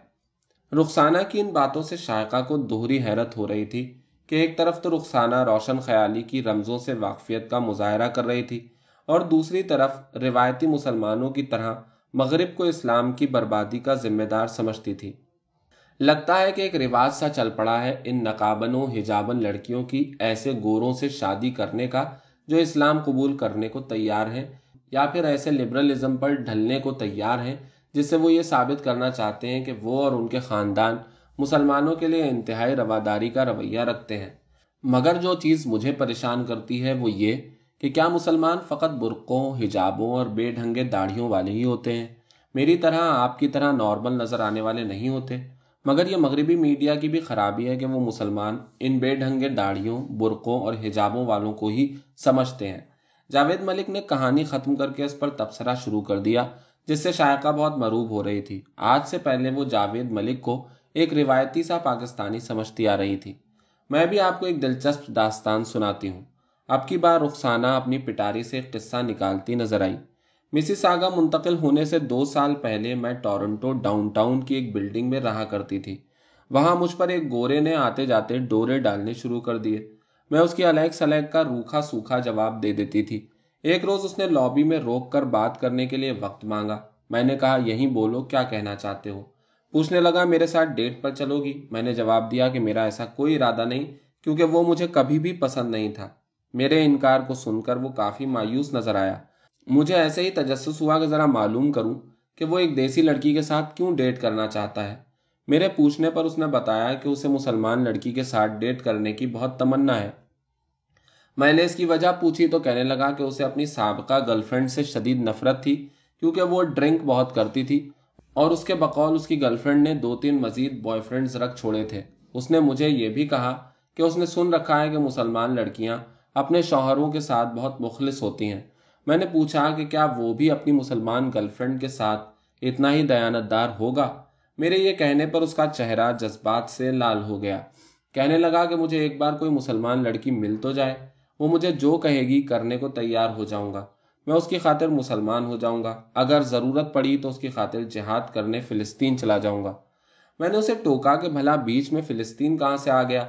रुखसाना की इन बातों से शायका को दोहरी हैरत हो रही थी कि एक तरफ तो रुखसाना रोशन ख्याली की रमज़ों से वाकफियत का मुजाहरा कर रही थी और दूसरी तरफ रिवायती मुसलमानों की तरह मगरब को इस्लाम की बर्बादी का जिम्मेदार समझती थी लगता है कि एक रिवाज सा चल पड़ा है इन नकाबनों हिजाबन लड़कियों की ऐसे गोरों से शादी करने का जो इस्लाम कबूल करने को तैयार हैं या फिर ऐसे लिबरलिज्म पर ढलने को तैयार हैं जिससे वो ये साबित करना चाहते हैं कि वो और उनके ख़ानदान मुसलमानों के लिए इंतहाई रवादारी का रवैया रखते हैं मगर जो चीज़ मुझे परेशान करती है वो ये कि क्या मुसलमान फ़कत बुरक़ों हिजाबों और बेढंगे दाढ़ियों वाले ही होते हैं मेरी तरह आपकी तरह नॉर्मल नज़र आने वाले नहीं होते मगर ये मगरबी मीडिया की भी खराबी है कि वो मुसलमान इन बेढंगे दाढ़ियों बुरक़ों और हिजाबों वालों को ही समझते हैं जावेद मलिक ने कहानी ख़त्म करके इस पर तबसरा शुरू कर दिया जिससे शायका बहुत मरूब हो रही थी आज से पहले वो जावेद मलिक को एक रिवायती सा पाकिस्तानी समझती आ रही थी मैं भी आपको एक दिलचस्प दास्तान सुनाती हूँ अब की बार रुखसाना अपनी पिटारी से एक किस्सा निकालती नजर आई मिसिस आगा मुंतकिल होने से दो साल पहले मैं टोरंटो डाउनटाउन की एक बिल्डिंग में रहा करती थी वहां मुझ पर एक गोरे ने आते जाते डोरे डालने शुरू कर दिए मैं उसकी अलग सलग का रूखा सूखा जवाब दे देती थी एक रोज उसने लॉबी में रोक कर बात करने के लिए वक्त मांगा मैंने कहा यही बोलो क्या कहना चाहते हो पूछने लगा मेरे साथ डेट पर चलोगी मैंने जवाब दिया कि मेरा ऐसा कोई इरादा नहीं क्योंकि वो मुझे कभी भी पसंद नहीं था मेरे इनकार को सुनकर वो काफ़ी मायूस नज़र आया मुझे ऐसे ही तजस्स हुआ कि ज़रा मालूम करूं कि वो एक देसी लड़की के साथ क्यों डेट करना चाहता है मेरे पूछने पर उसने बताया कि उसे मुसलमान लड़की के साथ डेट करने की बहुत तमन्ना है मैंने इसकी वजह पूछी तो कहने लगा कि उसे अपनी सबका गर्लफ्रेंड से शदीद नफरत थी क्योंकि वो ड्रिंक बहुत करती थी और उसके बकौल उसकी गर्लफ्रेंड ने दो तीन मजीद बॉयफ्रेंड्स रख छोड़े थे उसने मुझे ये भी कहा कि उसने सुन रखा है कि मुसलमान लड़कियां अपने शौहरों के साथ बहुत मुखलिस होती हैं मैंने पूछा कि क्या वो भी अपनी मुसलमान गर्लफ्रेंड के साथ इतना ही दयानतदार होगा मेरे ये कहने पर उसका चेहरा जज्बात से लाल हो गया कहने लगा कि मुझे एक बार कोई मुसलमान लड़की मिल तो जाए वो मुझे जो कहेगी करने को तैयार हो जाऊंगा मैं उसकी खातिर मुसलमान हो जाऊंगा अगर ज़रूरत पड़ी तो उसकी खातिर जिहाद करने फ़िलिस्तीन चला जाऊंगा मैंने उसे टोका के भला बीच में फ़िलिस्तीन कहाँ से आ गया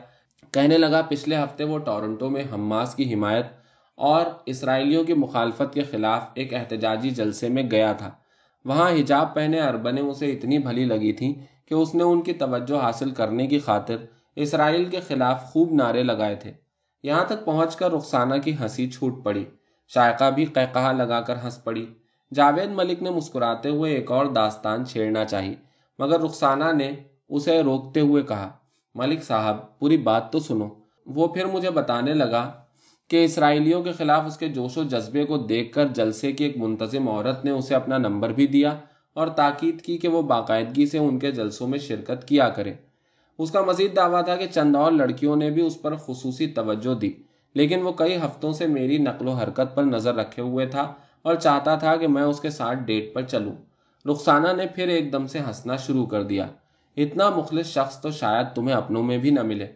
कहने लगा पिछले हफ्ते वो टोरंटो में हमास की हिमायत और इसराइलियों की मुखालफत के खिलाफ एक एहतजाजी जलसे में गया था वहाँ हिजाब पहने अरबने उसे इतनी भली लगी थी कि उसने उनकी तवज्जो हासिल करने की खातिर इसराइल के खिलाफ खूब नारे लगाए थे यहाँ तक पहुँच कर रुखसाना की हंसी छूट पड़ी शायका भी कहकहा लगाकर हंस पड़ी जावेद मलिक ने मुस्कुराते हुए एक और दास्तान छेड़ना चाहिए मगर रुखसाना ने उसे रोकते हुए कहा मलिक साहब पूरी बात तो सुनो वो फिर मुझे बताने लगा कि इसराइलियों के खिलाफ उसके जोशो जज्बे को कर जलसे की एक मुंतजिम औरत ने उसे अपना नंबर भी दिया और ताकीद की कि वो बाकायदगी से उनके जलसों में शिरकत किया करे उसका मजीद दावा था कि चंद और लड़कियों ने भी उस पर खसूस तवज्जो दी लेकिन वो कई हफ्तों से मेरी नकलो हरकत पर नज़र रखे हुए था और चाहता था कि मैं उसके साथ डेट पर चलूँ रुखसाना ने फिर एकदम से हंसना शुरू कर दिया इतना मुखल शख्स तो शायद तुम्हें अपनों में भी न मिले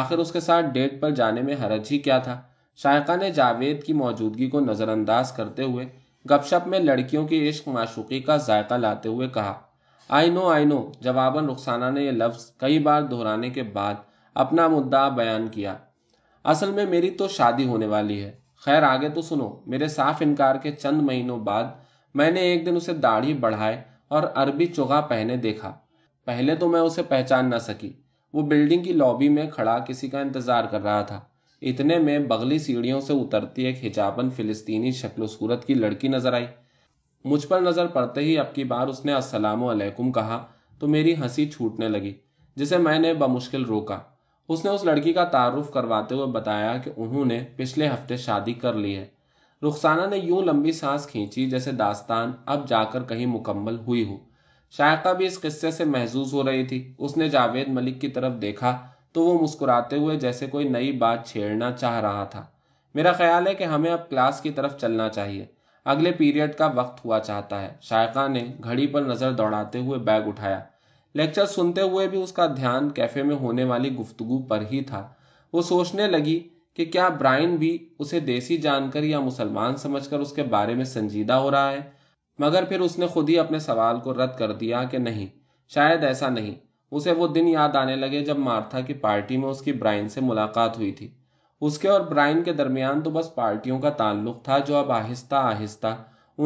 आखिर उसके साथ डेट पर जाने में हरज ही क्या था शायका ने जावेद की मौजूदगी को नज़रअंदाज करते हुए गपशप में लड़कियों की इश्क माशूकी का जायका लाते हुए कहा आई नो आई नो जवाबन रुखसाना ने यह लफ्ज़ कई बार दोहराने के बाद अपना मुद्दा बयान किया असल में मेरी तो शादी होने वाली है खैर आगे तो सुनो मेरे साफ इनकार के चंद महीनों बाद मैंने एक दिन उसे दाढ़ी बढ़ाए और अरबी चोगा पहने देखा पहले तो मैं उसे पहचान न सकी वो बिल्डिंग की लॉबी में खड़ा किसी का इंतज़ार कर रहा था इतने में बगली सीढ़ियों से उतरती एक हिजाबन फिलिस्तीनी शक्ल सूरत की लड़की नजर आई मुझ पर नज़र पड़ते ही अब की बार उसने असलकुम कहा तो मेरी हंसी छूटने लगी जिसे मैंने बमुश्किल रोका उसने उस लड़की का तारुफ करवाते हुए बताया कि उन्होंने पिछले हफ्ते शादी कर ली है रुखसाना ने यूं लंबी सांस खींची जैसे दास्तान अब जाकर कहीं मुकम्मल हुई हो शायका भी इस किस्से से महजूज हो रही थी उसने जावेद मलिक की तरफ देखा तो वो मुस्कुराते हुए जैसे कोई नई बात छेड़ना चाह रहा था मेरा ख्याल है कि हमें अब क्लास की तरफ चलना चाहिए अगले पीरियड का वक्त हुआ चाहता है शायका ने घड़ी पर नज़र दौड़ाते हुए बैग उठाया लेक्चर सुनते हुए भी उसका ध्यान कैफे में होने वाली गुफ्तगु पर ही था वो सोचने लगी कि क्या ब्राइन भी उसे देसी जानकर या मुसलमान समझकर उसके बारे में संजीदा हो रहा है मगर फिर उसने खुद ही अपने सवाल को रद्द कर दिया कि नहीं शायद ऐसा नहीं उसे वो दिन याद आने लगे जब मार्था की पार्टी में उसकी ब्राइन से मुलाकात हुई थी उसके और ब्रायन के दरमियान तो बस पार्टियों का ताल्लुक था जो अब आहिस्ता आहिस्ता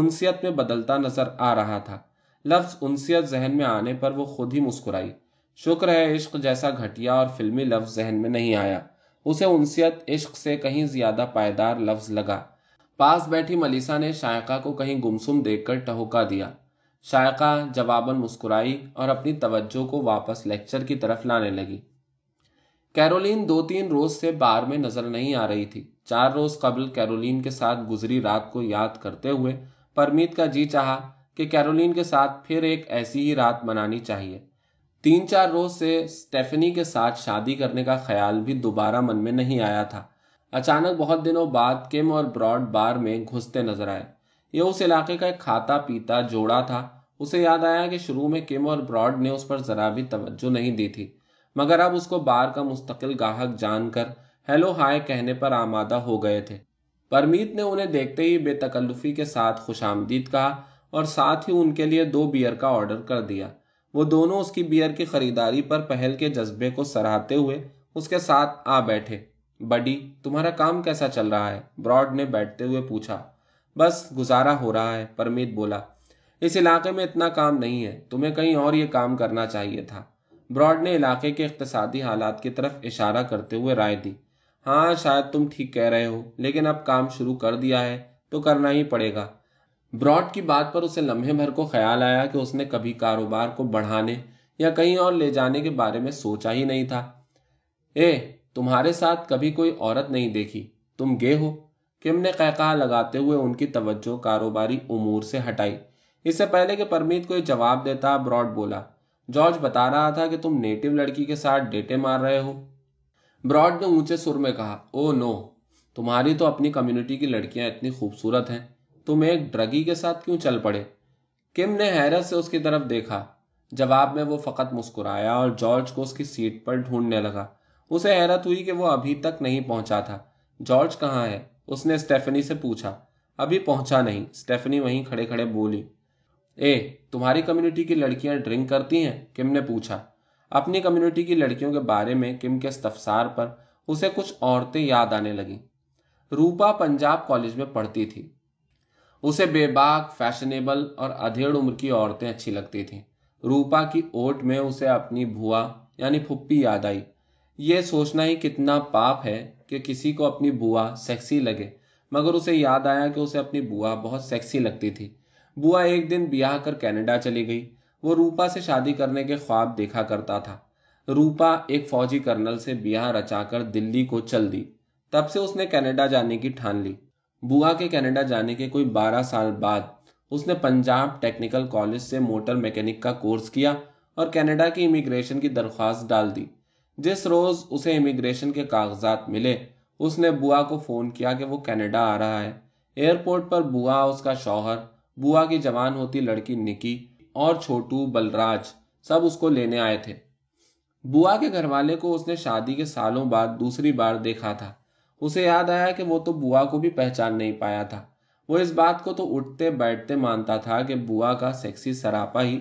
उनसियत में बदलता नजर आ रहा था लफ्ज उनसियत जहन में आने पर वो खुद ही मुस्कुराई शुक्र है इश्क जैसा घटिया और फिल्मी लफ्ज जहन में नहीं आया उसे उनसीत इश्क से कहीं ज्यादा पायदार लफ्ज लगा पास बैठी मलिसा ने शायका को कहीं गुमसुम देखकर टहोका दिया शायका जवाबन मुस्कुराई और अपनी तवज्जो को वापस लेक्चर की तरफ लाने लगी कैरोलिन दो तीन रोज से बार में नजर नहीं आ रही थी चार रोज कबल कैरोलिन के साथ गुजरी रात को याद करते हुए परमीत का जी चाह कि कैरोलिन के साथ फिर एक ऐसी ही रात मनानी चाहिए तीन चार रोज से स्टेफनी के साथ शादी करने का ख्याल भी दोबारा मन में नहीं आया था अचानक बहुत दिनों बाद किम और ब्रॉड बार में घुसते नजर आए यह उस इलाके का एक खाता पीता जोड़ा था उसे याद आया कि शुरू में किम और ब्रॉड ने उस पर जरा भी तवज्जो नहीं दी थी मगर अब उसको बार का मुस्तकिल गाहक जानकर हेलो हाय कहने पर आमादा हो गए थे परमीत ने उन्हें देखते ही बेतकल्लुफी के साथ खुशामदीद कहा और साथ ही उनके लिए दो बियर का ऑर्डर कर दिया वो दोनों उसकी बियर की खरीदारी पर पहल के जज्बे को सराहते हुए उसके साथ आ बैठे बडी तुम्हारा काम कैसा चल रहा है ब्रॉड ने बैठते हुए पूछा बस गुजारा हो रहा है परमीत बोला इस इलाके में इतना काम नहीं है तुम्हें कहीं और ये काम करना चाहिए था ब्रॉड ने इलाके के इकतसादी हालात की तरफ इशारा करते हुए राय दी हाँ शायद तुम ठीक कह रहे हो लेकिन अब काम शुरू कर दिया है तो करना ही पड़ेगा ब्रॉड की बात पर उसे लम्हे भर को ख्याल आया कि उसने कभी कारोबार को बढ़ाने या कहीं और ले जाने के बारे में सोचा ही नहीं था ए तुम्हारे साथ कभी कोई औरत नहीं देखी तुम गे हो किम ने कहकहा लगाते हुए उनकी तवज्जो कारोबारी उमूर से हटाई इससे पहले कि परमीत कोई जवाब देता ब्रॉड बोला जॉर्ज बता रहा था कि तुम नेटिव लड़की के साथ डेटे मार रहे हो ब्रॉड ने ऊंचे सुर में कहा ओ नो तुम्हारी तो अपनी कम्युनिटी की लड़कियां इतनी खूबसूरत हैं तुम एक ड्रगी के साथ क्यों चल पड़े किम ने हैरत से उसकी तरफ देखा जवाब में वो फकत मुस्कुराया और जॉर्ज को उसकी सीट पर ढूंढने लगा उसे हैरत हुई कि वो अभी तक नहीं पहुंचा था जॉर्ज कहाँ है उसने स्टेफनी से पूछा अभी पहुंचा नहीं स्टेफनी वहीं खड़े खड़े बोली ए तुम्हारी कम्युनिटी की लड़कियां ड्रिंक करती हैं किम ने पूछा अपनी कम्युनिटी की लड़कियों के बारे में किम के स्तफसार पर उसे कुछ औरतें याद आने लगी रूपा पंजाब कॉलेज में पढ़ती थी उसे बेबाक फैशनेबल और अधेड़ उम्र की औरतें अच्छी लगती थी रूपा की ओट में उसे अपनी भुआ यानी फुप्पी याद आई ये सोचना ही कितना पाप है कि किसी को अपनी बुआ सेक्सी लगे मगर उसे याद आया कि उसे अपनी बुआ बहुत सेक्सी लगती थी बुआ एक दिन ब्याह कर कैनेडा चली गई वो रूपा से शादी करने के ख्वाब देखा करता था रूपा एक फौजी कर्नल से ब्याह रचाकर दिल्ली को चल दी तब से उसने कनाडा जाने की ठान ली बुआ के कनाडा जाने के कोई बारह साल बाद उसने पंजाब टेक्निकल कॉलेज से मोटर मैकेनिक का कोर्स किया और कनाडा की इमिग्रेशन की दरख्वास्त डाल दी जिस रोज उसे इमिग्रेशन के कागजात मिले उसने बुआ को फोन किया कि वो कनाडा आ रहा है एयरपोर्ट पर बुआ उसका शौहर बुआ की जवान होती लड़की निकी और छोटू बलराज सब उसको लेने आए थे बुआ के घरवाले को उसने शादी के सालों बाद दूसरी बार देखा था उसे याद आया कि वो तो बुआ को भी पहचान नहीं पाया था वो इस बात को तो उठते बैठते मानता था कि बुआ का सेक्सी सरापा ही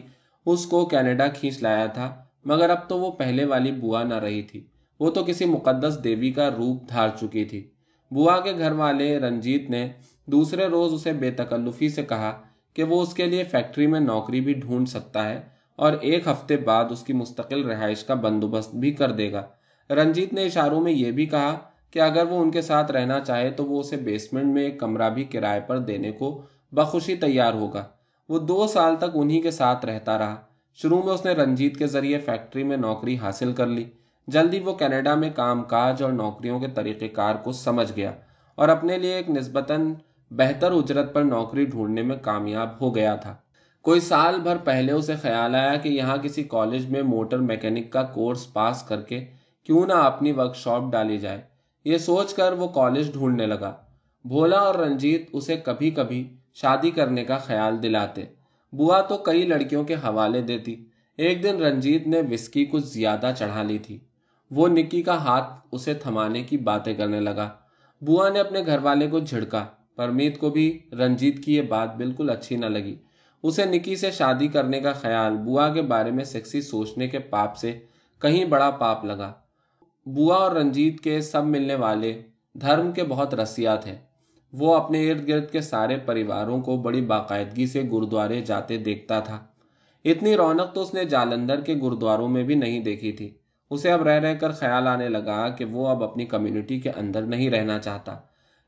उसको कनाडा खींच लाया था मगर अब तो वो पहले वाली बुआ ना रही थी वो तो किसी मुकद्दस देवी का रूप धार चुकी थी बुआ के घर वाले रंजीत ने दूसरे रोज़ उसे बेतकल्लुफ़ी से कहा कि वो उसके लिए फैक्ट्री में नौकरी भी ढूंढ सकता है और एक हफ्ते बाद उसकी मुस्तकिल रहाइश का बंदोबस्त भी कर देगा रंजीत ने इशारों में यह भी कहा कि अगर वो उनके साथ रहना चाहे तो वो उसे बेसमेंट में एक कमरा भी किराए पर देने को बखुशी तैयार होगा वो दो साल तक उन्हीं के साथ रहता रहा शुरू में उसने रंजीत के ज़रिए फैक्ट्री में नौकरी हासिल कर ली जल्दी वो कनाडा में कामकाज और नौकरियों के तरीक़ेकार को समझ गया और अपने लिए एक नस्बता बेहतर उजरत पर नौकरी ढूंढने में कामयाब हो गया था कोई साल भर पहले उसे ख्याल आया कि यहाँ किसी कॉलेज में मोटर मैकेनिक का कोर्स पास करके क्यों ना अपनी वर्कशॉप डाली जाए ये सोचकर वो कॉलेज ढूंढने लगा भोला और रंजीत उसे कभी कभी शादी करने का ख्याल दिलाते बुआ तो कई लड़कियों के हवाले देती एक दिन रंजीत ने विस्की कुछ ज्यादा चढ़ा ली थी वो निक्की का हाथ उसे थमाने की बातें करने लगा बुआ ने अपने घर वाले को झिड़का परमीत को भी रंजीत की ये बात बिल्कुल अच्छी ना लगी उसे निकी से शादी करने का ख्याल बुआ के बारे में सेक्सी सोचने के पाप से कहीं बड़ा पाप लगा बुआ और रंजीत के सब मिलने वाले धर्म के बहुत रसिया थे वो अपने इर्द गिर्द के सारे परिवारों को बड़ी बाकायदगी से गुरुद्वारे जाते देखता था इतनी रौनक तो उसने जालंधर के गुरुद्वारों में भी नहीं देखी थी उसे अब रह रहकर ख्याल आने लगा कि वो अब अपनी कम्युनिटी के अंदर नहीं रहना चाहता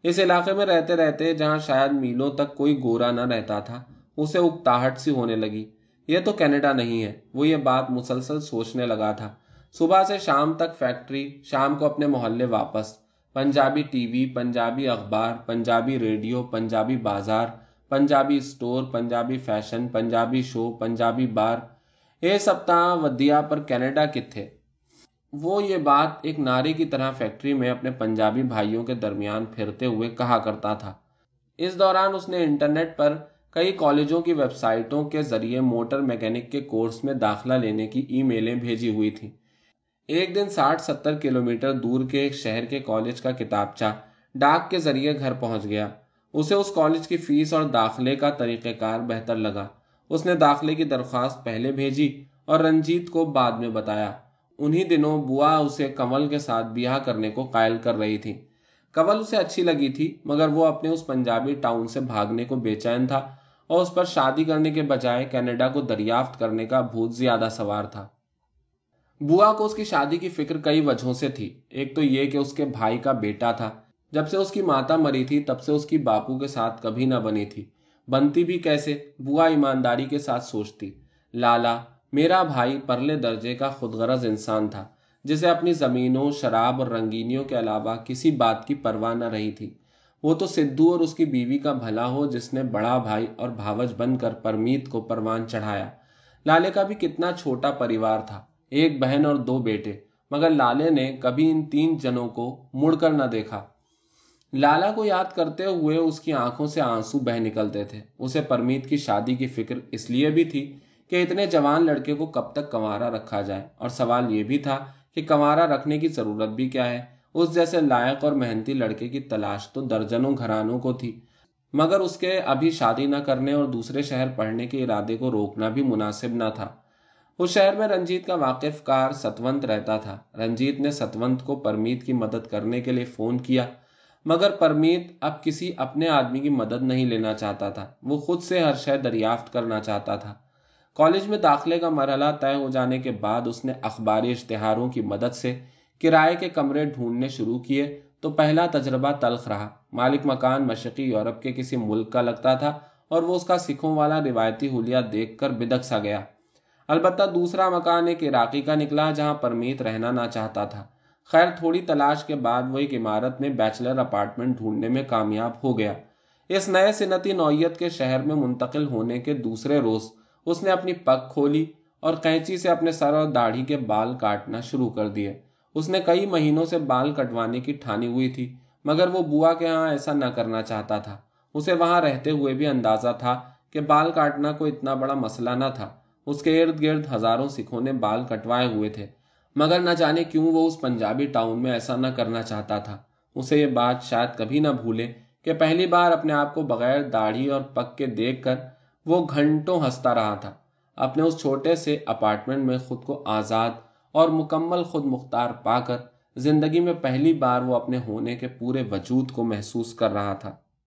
इस इलाके में रहते रहते जहाँ शायद मीलों तक कोई गोरा न रहता था उसे उकताहट सी होने लगी यह तो कनाडा नहीं है वो ये बात मुसलसल सोचने लगा था सुबह से शाम तक फैक्ट्री शाम को अपने मोहल्ले वापस पंजाबी टीवी पंजाबी अखबार पंजाबी रेडियो पंजाबी बाजार Punjabi store Punjabi fashion Punjabi show Punjabi bar ये सप्ताह वदिया पर कनाडा किथे वो ये बात एक नारी की तरह फैक्ट्री में अपने पंजाबी भाइयों के दरमियान फिरते हुए कहा करता था इस दौरान उसने इंटरनेट पर कई कॉलेजों की वेबसाइटों के जरिए मोटर मैकेनिक के कोर्स में दाखला लेने की ईमेलें भेजी हुई थी एक दिन साठ सत्तर किलोमीटर दूर के एक शहर के कॉलेज का किताबचा डाक के जरिए घर पहुंच गया उसे उस कॉलेज की फीस और दाखले का तरीक़ेकार बेहतर लगा उसने दाखिले की दरख्वास्त पहले भेजी और रंजीत को बाद में बताया उन्हीं दिनों बुआ उसे कंवल के साथ ब्याह करने को कायल कर रही थी कंवल उसे अच्छी लगी थी मगर वो अपने उस पंजाबी टाउन से भागने को बेचैन था और उस पर शादी करने के बजाय कनाडा को दरियाफ्त करने का भूत ज्यादा सवार था बुआ को उसकी शादी की फिक्र कई वजहों से थी एक तो ये कि उसके भाई का बेटा था जब से उसकी माता मरी थी तब से उसकी बापू के साथ कभी ना बनी थी बनती भी कैसे बुआ ईमानदारी के साथ सोचती लाला मेरा भाई परले दर्जे का खुदगरज इंसान था जिसे अपनी ज़मीनों शराब और रंगीनियों के अलावा किसी बात की परवाह न रही थी वो तो सिद्धू और उसकी बीवी का भला हो जिसने बड़ा भाई और भावच बनकर परमीत को परवान चढ़ाया लाले का भी कितना छोटा परिवार था एक बहन और दो बेटे मगर लाले ने कभी इन तीन जनों को मुड़कर न देखा लाला को याद करते हुए उसकी आंखों से आंसू बह निकलते थे उसे परमीत की शादी की फिक्र इसलिए भी थी कि इतने जवान लड़के को कब तक कंवारा रखा जाए और सवाल ये भी था कि कंवारा रखने की ज़रूरत भी क्या है उस जैसे लायक और मेहनती लड़के की तलाश तो दर्जनों घरानों को थी मगर उसके अभी शादी न करने और दूसरे शहर पढ़ने के इरादे को रोकना भी मुनासिब न था उस शहर में रंजीत का वाकिफ कार सतवंत रहता था रंजीत ने सतवंत को परमीत की मदद करने के लिए फ़ोन किया मगर परमीत अब किसी अपने आदमी की मदद नहीं लेना चाहता था वो खुद से हर शहर दरियाफ्त करना चाहता था कॉलेज में दाखिले का मरहला तय हो जाने के बाद उसने अखबारी इश्तहारों की मदद से किराए के कमरे ढूंढने शुरू किए तो पहला तजर्बा तलख रहा मालिक मकान मशरकी यूरोप के किसी मुल्क का लगता था और वो उसका सिखों वाला रिवायती हुलिया देख कर बिदक सा गया अलबत् दूसरा मकान एक इराकी का निकला जहाँ परमीत रहना ना चाहता था खैर थोड़ी तलाश के बाद वो एक इमारत में बैचलर अपार्टमेंट ढूंढने में कामयाब हो गया इस नए सनती नौीयत के शहर में मुंतकिल होने के दूसरे रोज़ उसने अपनी पग खोली और कैंची से अपने सर और दाढ़ी के बाल काटना शुरू कर दिए उसने कई महीनों से बाल कटवाने की ठानी हुई थी मगर वो बुआ के यहाँ ऐसा न करना चाहता था उसे वहाँ रहते हुए भी अंदाज़ा था कि बाल काटना कोई इतना बड़ा मसला न था उसके इर्द गिर्द हज़ारों सिखों ने बाल कटवाए हुए थे मगर न जाने क्यों वो उस पंजाबी टाउन में ऐसा न करना चाहता था उसे ये बात शायद कभी न भूले कि पहली बार अपने आप को बगैर दाढ़ी और पक के देख कर वो घंटों हंसता रहा था अपने उस छोटे से अपार्टमेंट में खुद को आज़ाद और मुकम्मल खुद मुख्तार पाकर ज़िंदगी में पहली बार वो अपने होने के पूरे वजूद को महसूस कर रहा था